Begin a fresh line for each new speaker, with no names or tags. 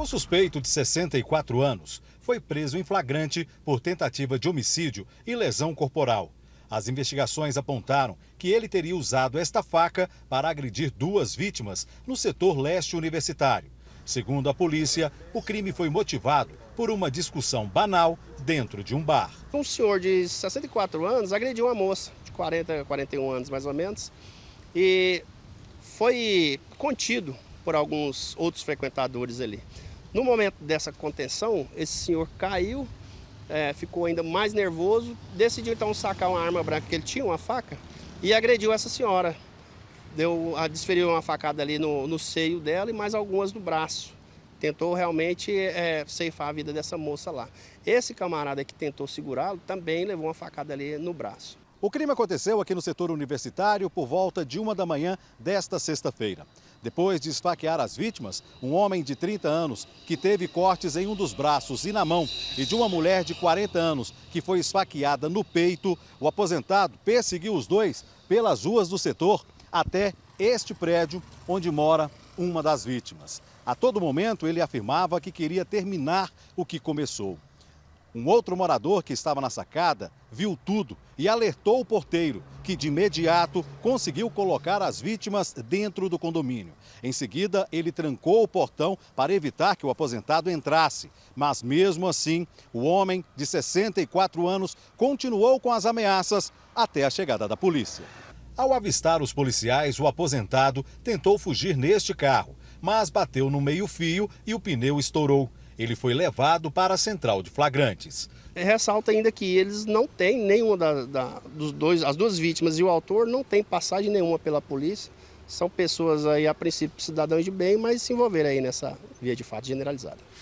O suspeito, de 64 anos, foi preso em flagrante por tentativa de homicídio e lesão corporal. As investigações apontaram que ele teria usado esta faca para agredir duas vítimas no setor leste universitário. Segundo a polícia, o crime foi motivado por uma discussão banal dentro de um bar. Um
senhor de 64 anos agrediu uma moça de 40, 41 anos mais ou menos e foi contido por alguns outros frequentadores ali. No momento dessa contenção, esse senhor caiu, é, ficou ainda mais nervoso, decidiu então sacar uma arma branca que ele tinha, uma faca, e agrediu essa senhora. Deu, desferiu uma facada ali no, no seio dela e mais algumas no braço. Tentou realmente é, ceifar a vida dessa moça lá. Esse camarada que tentou segurá-lo também levou uma facada ali no braço.
O crime aconteceu aqui no setor universitário por volta de uma da manhã desta sexta-feira. Depois de esfaquear as vítimas, um homem de 30 anos, que teve cortes em um dos braços e na mão, e de uma mulher de 40 anos, que foi esfaqueada no peito, o aposentado perseguiu os dois pelas ruas do setor até este prédio onde mora uma das vítimas. A todo momento, ele afirmava que queria terminar o que começou. Um outro morador que estava na sacada viu tudo e alertou o porteiro, que de imediato conseguiu colocar as vítimas dentro do condomínio. Em seguida, ele trancou o portão para evitar que o aposentado entrasse. Mas mesmo assim, o homem de 64 anos continuou com as ameaças até a chegada da polícia. Ao avistar os policiais, o aposentado tentou fugir neste carro, mas bateu no meio-fio e o pneu estourou. Ele foi levado para a central de flagrantes.
É, ressalta ainda que eles não têm nenhuma da, da, dos dois, as duas vítimas e o autor não tem passagem nenhuma pela polícia. São pessoas aí, a princípio, cidadãos de bem, mas se envolveram aí nessa via de fato generalizada.